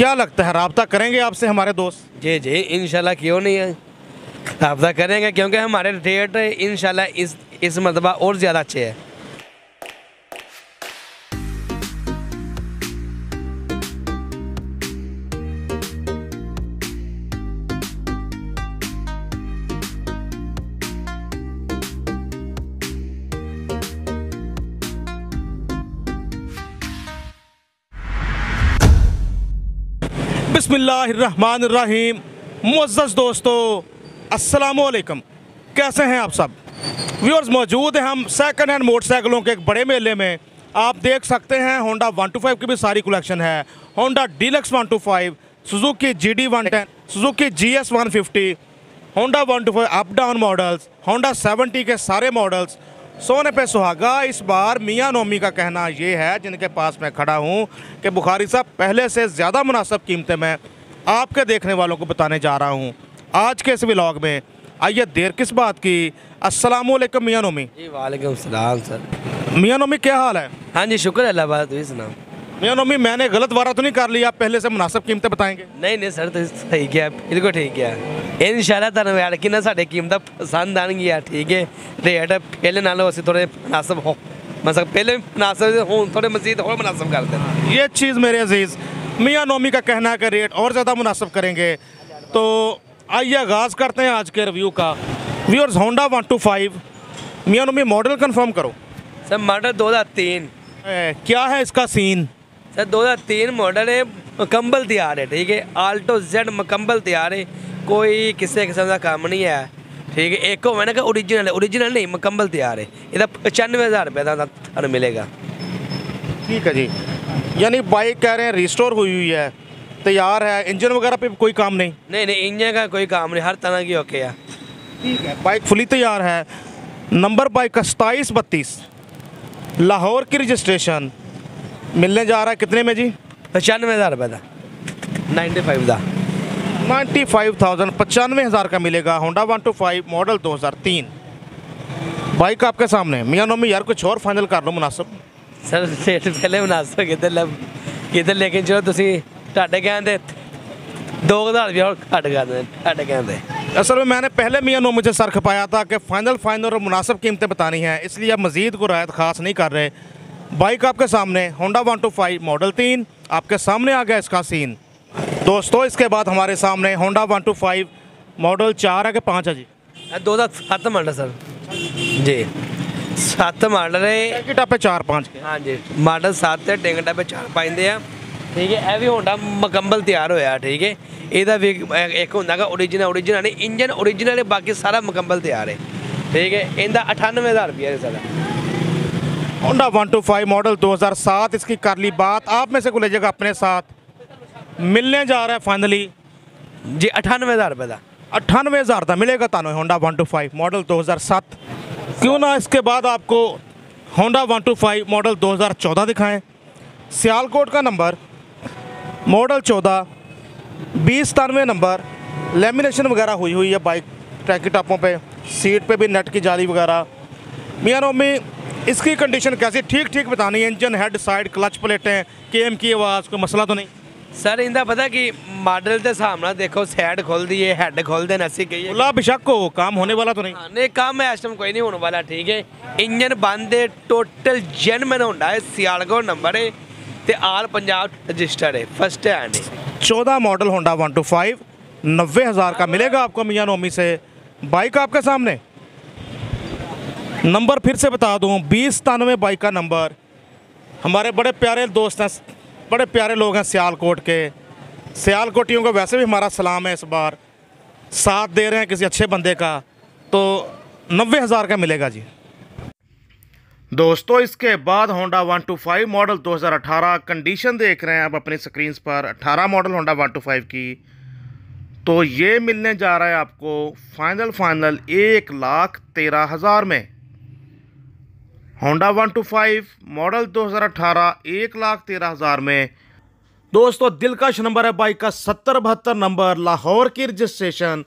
क्या लगता है रबता करेंगे आपसे हमारे दोस्त जी जी इन क्यों नहीं है रबता करेंगे क्योंकि हमारे रेट इन इस इस मरतबा और ज़्यादा अच्छे हैं बिसमीम मुज्ज़ दोस्तों असलकम कैसे हैं आप सब व्यूअर्स मौजूद हैं हम सेकंड हैंड मोटरसाइकिलों के एक बड़े मेले में आप देख सकते हैं होंडा वन टू फाइव की भी सारी कलेक्शन है Honda deluxe one two five Suzuki G D one ten Suzuki G S one fifty Honda one two five up down models Honda seventy के सारे मॉडल्स सोने पे सुहागा इस बार मियाँ नोमी का कहना ये है जिनके पास मैं खड़ा हूँ कि बुखारी साहब पहले से ज़्यादा मुनासब कीमतें मैं आपके देखने वालों को बताने जा रहा हूँ आज के इस ब्लॉग में आइए देर किस बात की असलम मियाँ नोमी वाले सर मियाँ नोमी क्या हाल है हाँ जी शुक्र अल्लाह सुना मैं नोमी मैंने गलत वारा तो नहीं कर लिया आप पहले से मुनासिब कीमतें बताएंगे नहीं नहीं सर तो सही है बिल्कुल ठीक है इन शाला ਤੁਹਾਨੂੰ ਯਾਰ ना ਸਾਡੇ पसंद आएंगी ਆਣਗੀਆਂ ਠੀਕ ਹੈ ਰੇਟ ਪਹਿਲੇ ਨਾਲੋਂ ਅਸੀਂ ਥੋੜੇ ਮناسب ਹੋ ਮਸਕ पहले ਮناسب ਹੋ थोड़े मज़ीद हो ਮناسب कर देना ये चीज़ मेरे अजीज़ मियाँ नोमी का कहना है कि रेट और ज़्यादा मुनासिब करेंगे तो आइए आगाज़ करते हैं आज के रिव्यू का viewers Honda one two five मियाँ नोमी मॉडल कन्फर्म करो सर मॉडल दो हज़ार तीन क्या है इसका सीन सर दो हज़ार तीन मॉडल है मुकम्बल तैयार है ठीक है आल्टो जेड मुकम्बल तैयार है कोई किसी किस्म का काम नहीं है ठीक है एक को मैंने कहा ओरिजिनल है ओरिजिनल नहीं मुकम्बल तैयार है इधर पचानवे हज़ार रुपये का थानू मिलेगा ठीक है जी यानी बाइक कह रहे हैं रिस्टोर हुई हुई है तैयार है इंजन वगैरह पे कोई काम नहीं नहीं नहीं इंजन का कोई काम नहीं हर तरह की ओके है ठीक है बाइक फुली तैयार है नंबर बाइक का सताईस बत्तीस लाहौर की रजिस्ट्रेशन मिलने जा रहा है कितने में जी पचानवे हज़ार रुपये का नाइन्टी फाइव का नाइन्टी फाइव थाउजेंड पचानवे हज़ार का मिलेगा Honda one two five model दो हज़ार तीन बाइक आपके सामने मियाँ नोमी यार कुछ और फाइनल कर लो मुनासिब सर रेट पहले मुनासिब किधर लब किधर लेकिन चलो ਤੁਸੀਂ ਤੁਹਾਡੇ ਕਹਿੰਦੇ 2000 ਰੁਪਏ ਹੋਰ ਘੱਟ ਕਰਦੇ ਤੁਹਾਡੇ ਕਹਿੰਦੇ असल में मैंने पहले मियाँ नोमी से सर खपाया था कि फ़ाइनल फ़ाइनल और मुनासिब कीमतें बतानी हैं इसलिए अब मज़ीद को रायत खास नहीं कर रहे बाइक आपके सामने Honda one two five model तीन आपके सामने आ गया इसका सीन दोस्तों इसके बाद हमारे सामने Honda one two five model चार है कि पाँच है जी दो हज़ार सत्त मॉडल सर जी ਸੱਤ ਮਾਡਲ ਨੇ ਟਿਕਟਾਂ ਪੇ 4 5 ਹਾਂਜੀ ਮਾਡਲ 7 ਤੇ ਟਿਕਟਾਂ ਪੇ 4 ਪੈਂਦੇ ਆ ਠੀਕ ਹੈ ਇਹ ਵੀ ਹੋਂਡਾ ਮੁਕੰਮਲ ਤਿਆਰ ਹੋਇਆ ਠੀਕ ਹੈ ਇਹਦਾ ਵੀ ਇੱਕ ਹੁੰਦਾਗਾ origignal origignal ਨੇ ਇੰਜਨ origignal ਹੈ ਬਾਕੀ ਸਾਰਾ ਮੁਕੰਮਲ ਤਿਆਰ ਹੈ ਠੀਕ ਹੈ ਇਹਦਾ 98000 ਰੁਪਏ ਹੈ ਸਾਡਾ Honda one two five model 2007 इसकी कर ली बात आप में से को ले अपने साथ मिलने जा रहा है फाइनली जी अठानवे हज़ार रुपये का अठानवे हज़ार का मिलेगा तानो Honda one two five model 2007 क्यों ना इसके बाद आपको Honda one two five model 2014 दिखाएं सियालकोट का नंबर मॉडल चौदह बीस तानवे नंबर लेमिनेशन वगैरह हुई हुई है बाइक ट्रैक टापों पर सीट पर भी नेट की जाली वगैरह मियाँ नोमी इसकी कंडीशन कैसी ठीक ठीक बतानी इंजन हेड साइड क्लच प्लेटें केम की आवाज़ कोई मसला तो नहीं ਸਰ ਇਹਦਾ ਪਤਾ ਕਿ ਮਾਡਲ ਦੇ ਹਿਸਾਬ ਨਾਲ ਦੇਖੋ ਸਾਈਡ ਖੁੱਲਦੀ ਏ ਹੈੱਡ ਖੁੱਲਦੇ ਨੇ ਅਸੀਂ ਕਹੀਏ बुला बेशक हो काम होने वाला तो नहीं ਹਾਂ, ਨਹੀਂ ਕੰਮ ਇਸ ਟਾਈਮ ਕੋਈ ਨਹੀਂ ਹੋਣ ਵਾਲਾ ਠੀਕ ਹੈ ਇੰਜਨ ਬੰਦ ਏ ਟੋਟਲ ਜੈਨਮਨ ਹੁੰਦਾ ਹੈ ਸਿਆਲਕੋਟ ਨੰਬਰ ਏ ਤੇ ਆਲ ਪੰਜਾਬ ਰਜਿਸਟਰਡ ਏ ਫਸਟ ਹੈਂਡ ਏ चौदह model Honda one two five नब्बे हज़ार का मिलेगा आपको मियाँ नोमी से बाइक आपके सामने नंबर फिर से बता दूँ बीस सतानवे बाइक का नंबर हमारे बड़े प्यारे दोस्त हैं बड़े प्यारे लोग हैं सियालकोट के सियालकोटियों को वैसे भी हमारा सलाम है इस बार साथ दे रहे हैं किसी अच्छे बंदे का तो नब्बे हज़ार का मिलेगा जी दोस्तों इसके बाद Honda one two five model 2018 condition देख रहे हैं आप अपनी स्क्रीन पर 18 model Honda one two five की तो ये मिलने जा रहा है आपको फाइनल फाइनल एक लाख तेरह हज़ार में Honda one two five model 2018 एक लाख तेरह हज़ार में दोस्तों दिलकश नंबर है बाइक का सत्तर बहत्तर नंबर लाहौर की रजिस्ट्रेशन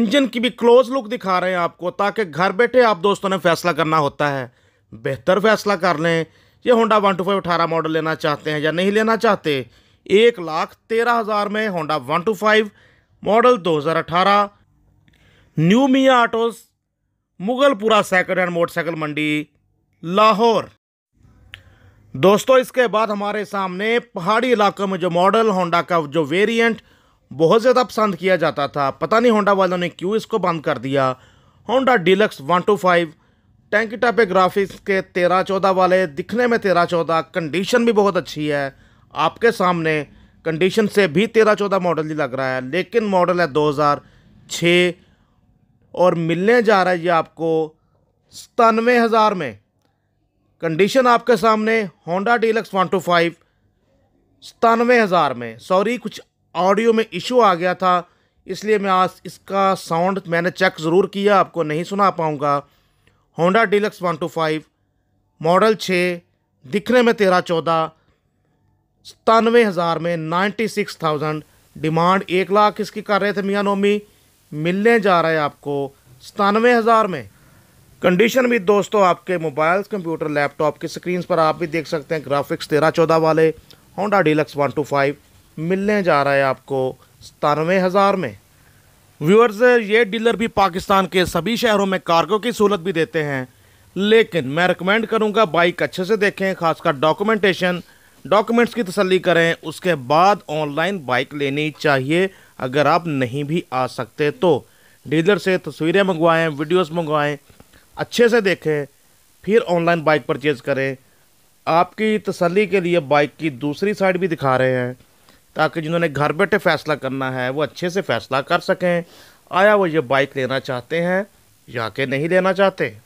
इंजन की भी क्लोज लुक दिखा रहे हैं आपको ताकि घर बैठे आप दोस्तों ने फैसला करना होता है बेहतर फैसला कर लें ये होंडा वन टू फाइव अठारह मॉडल लेना चाहते हैं या नहीं लेना चाहते एक लाख तेरह हज़ार में Honda one two five model दो हज़ार अठारह new Mian autos Mughalpura second hand motorcycle मंडी लाहौर दोस्तों इसके बाद हमारे सामने पहाड़ी इलाकों में जो मॉडल होंडा का जो वेरिएंट बहुत ज़्यादा पसंद किया जाता था पता नहीं होंडा वालों ने क्यों इसको बंद कर दिया Honda deluxe one two five टैंकी टापे ग्राफिक्स के तेरह चौदह वाले दिखने में तेरह चौदह कंडीशन भी बहुत अच्छी है आपके सामने कंडीशन से भी तेरह चौदह मॉडल ही लग रहा है लेकिन मॉडल है दो हज़ार और मिलने जा रहा है ये आपको सतानवे हज़ार में कंडीशन आपके सामने Honda deluxe one two five सतानवे हज़ार में सॉरी कुछ ऑडियो में इशू आ गया था इसलिए मैं आज इसका साउंड मैंने चेक ज़रूर किया आपको नहीं सुना पाऊँगा Honda deluxe one two five model छः दिखने में तेरह चौदह सतानवे हज़ार में नाइन्टी सिक्स थाउजेंड डिमांड एक लाख इसकी कर रहे थे मियाँ नोमी मिलने जा रहा है आपको सतानवे हज़ार में कंडीशन भी दोस्तों आपके मोबाइल्स कंप्यूटर लैपटॉप की स्क्रीन पर आप भी देख सकते हैं ग्राफिक्स तेरह चौदह वाले Honda deluxe one two five मिलने जा रहा है आपको सतानवे हज़ार में व्यूअर्स ये डीलर भी पाकिस्तान के सभी शहरों में कार्गो की सहूलत भी देते हैं लेकिन मैं रिकमेंड करूंगा बाइक अच्छे से देखें खासकर डॉक्यूमेंटेशन डॉक्यूमेंट्स की तसली करें उसके बाद ऑनलाइन बाइक लेनी चाहिए अगर आप नहीं भी आ सकते तो डीलर से तस्वीरें मंगवाएँ वीडियोज़ मंगवाएँ अच्छे से देखें फिर ऑनलाइन बाइक परचेज़ करें आपकी तसली के लिए बाइक की दूसरी साइड भी दिखा रहे हैं ताकि जिन्होंने घर बैठे फ़ैसला करना है वो अच्छे से फ़ैसला कर सकें आया वो ये बाइक लेना चाहते हैं या कि नहीं लेना चाहते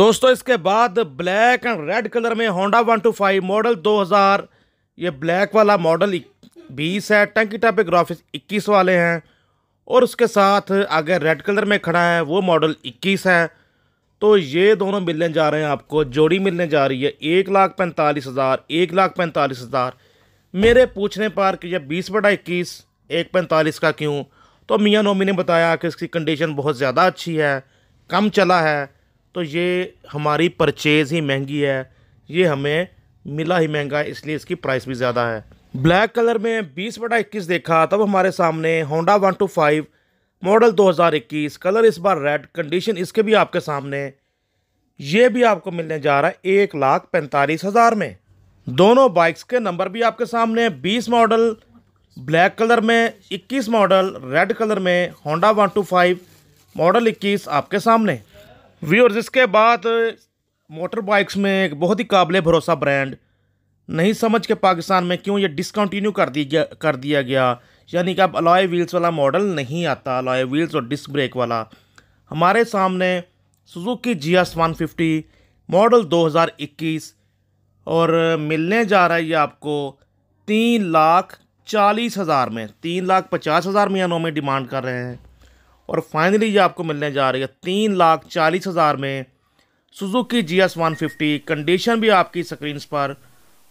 दोस्तों इसके बाद ब्लैक एंड रेड कलर में Honda one two five model 2000 ये ब्लैक वाला मॉडल 20 है टंकी टापे ग्राफिक्स 21 वाले हैं और उसके साथ आगे रेड कलर में खड़ा है वो मॉडल 21 है तो ये दोनों मिलने जा रहे हैं आपको जोड़ी मिलने जा रही है एक लाख पैंतालीस हज़ार एक लाख पैंतालीस हज़ार मेरे पूछने पर कि यह बीस बटा इक्कीस एक पैंतालीस का क्यों तो मियाँ नोमी ने बताया कि इसकी कंडीशन बहुत ज़्यादा अच्छी है कम चला है तो ये हमारी परचेज़ ही महंगी है ये हमें मिला ही महंगा इसलिए इसकी प्राइस भी ज़्यादा है ब्लैक कलर में बीस बटा इक्कीस देखा तब हमारे सामने Honda one two five model 2021 colour इस बार रेड कंडीशन इसके भी आपके सामने ये भी आपको मिलने जा रहा है एक लाख पैंतालीस हज़ार में दोनों बाइक्स के नंबर भी आपके सामने बीस मॉडल ब्लैक कलर में इक्कीस मॉडल रेड कलर में Honda one two five model इक्कीस आपके सामने व्यूअर्स इसके बाद मोटर बाइक्स में एक बहुत ही काबिल भरोसा ब्रांड नहीं समझ के पाकिस्तान में क्यों ये डिसकंटिन्यू कर दिया कर दिया गया यानी कि अब अलॉय व्हील्स वाला मॉडल नहीं आता अलॉय व्हील्स और डिस्क ब्रेक वाला हमारे सामने Suzuki G S one fifty model 2021 और मिलने जा रहा है ये आपको तीन लाख चालीस हज़ार में तीन लाख पचास हज़ार मियानों में डिमांड कर रहे हैं और फाइनली ये आपको मिलने जा रही है तीन लाख चालीस हज़ार में Suzuki G S one fifty condition भी आपकी स्क्रीन पर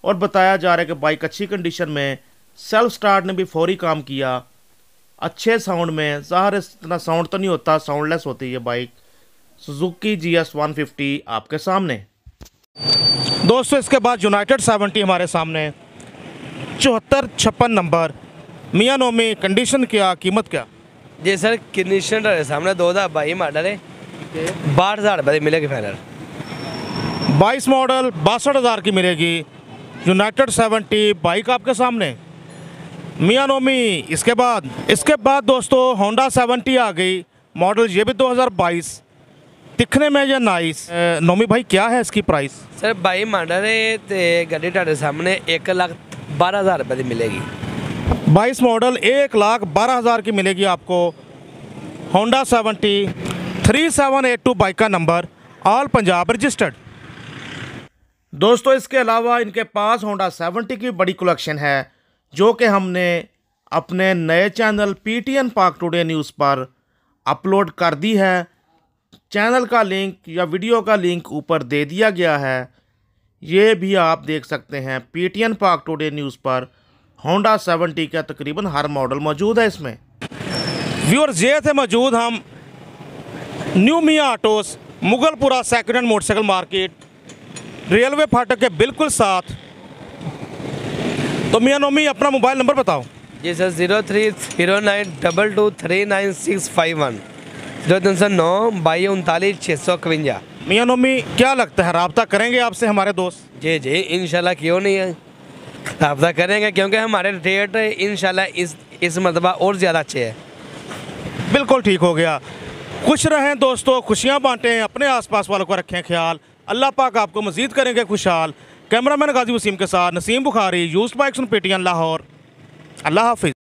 और बताया जा रहा है कि बाइक अच्छी कंडीशन में सेल्फ स्टार्ट ने भी फौरी काम किया अच्छे साउंड में ज़ाहिर इतना साउंड तो नहीं होता साउंडलेस होती है bike Suzuki G S one fifty आपके सामने दोस्तों इसके बाद यूनाइटेड सेवेंटी हमारे सामने चौहत्तर छप्पन नंबर मियाँ नोमी कंडीशन क्या कीमत क्या जी सर कंडीशन तो सामने दो हज़ार बाई मॉडल है बारह हज़ार रुपये मिलेगी फाइनल बाईस मॉडल बासठ हज़ार की मिलेगी यूनाइटेड सेवेंटी बाइक आपके सामने मियाँ नोमी इसके बाद इसके बाद दोस्तों होंडा सेवनटी आ गई मॉडल ये भी 2022 दिखने में ये नाइस नोमी भाई क्या है इसकी प्राइस सर भाई मॉडल है गाड़ी सामने एक लाख बारह हज़ार रुपये की मिलेगी बाईस मॉडल एक लाख बारह हज़ार की मिलेगी आपको Honda seventy three seven eight two bike का नंबर ऑल पंजाब रजिस्टर्ड दोस्तों इसके अलावा इनके पास होंडा सेवनटी की बड़ी कलेक्शन है जो कि हमने अपने नए channel P T N Pak today news पर अपलोड कर दी है चैनल का लिंक या वीडियो का लिंक ऊपर दे दिया गया है ये भी आप देख सकते हैं P T N Pak today news पर होंडा सेवेंटी का तकरीबन हर मॉडल मौजूद है इसमें व्यूअर्स ये थे मौजूद हम new Mian autos Mughalpura second hand motorcycle market railway फाटक के बिल्कुल साथ तो मियाँ नोमी अपना मोबाइल नंबर बताओ जी sir zero three zero nine double two three nine six five one zero तीन सौ नौ बाई उनतालीस छः सौ इकवंजा मियाँ नोमी क्या लगता है रबता करेंगे आपसे हमारे दोस्त जी जी इन क्यों नहीं है रबता करेंगे क्योंकि हमारे रेट इन इस इस मरतबा और ज़्यादा अच्छे है बिल्कुल ठीक हो गया खुश रहें दोस्तों खुशियाँ बांटें अपने पास वालों को रखें ख्याल अल्लाह पाक आपको मज़ीद करेंगे खुशहाल कैमरामैन गाजी वसीम के साथ नसीम बुखारी यूस्ड बाइक्स पेटियान लाहौर अल्लाह हाफिज़